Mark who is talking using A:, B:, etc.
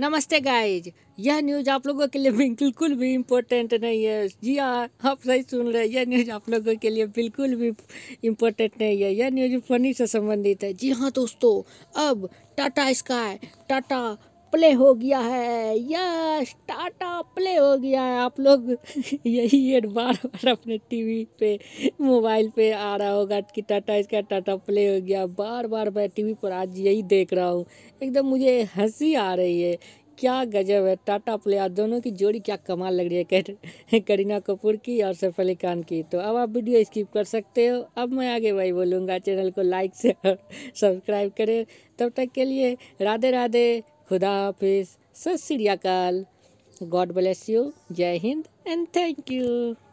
A: नमस्ते गाइज यह न्यूज़ आप लोगों के लिए बिल्कुल भी इम्पोर्टेंट नहीं है जी हाँ आप सही सुन रहे हैं यह न्यूज़ आप लोगों के लिए बिल्कुल भी इम्पोर्टेंट नहीं है यह न्यूज़ फनी से संबंधित है जी हाँ दोस्तों अब टाटा स्काई टाटा प्ले हो गया है यस टाटा प्ले हो गया है आप लोग यही एड बार बार अपने टीवी पे मोबाइल पे आ रहा होगा कि टाटा इसका टाटा प्ले हो गया बार बार मैं टीवी पर आज यही देख रहा हूँ एकदम मुझे हंसी आ रही है क्या गजब है टाटा प्ले आज दोनों की जोड़ी क्या कमाल लग रही है करीना कपूर की और सैफ अली खान की तो अब आप वीडियो स्किप कर सकते हो अब मैं आगे भाई बोलूँगा चैनल को लाइक से और सब्सक्राइब करें तब तक के लिए राधे राधे खुदा हाफिज़ सत श्री गॉड ब्लेस यू जय हिंद एंड थैंक यू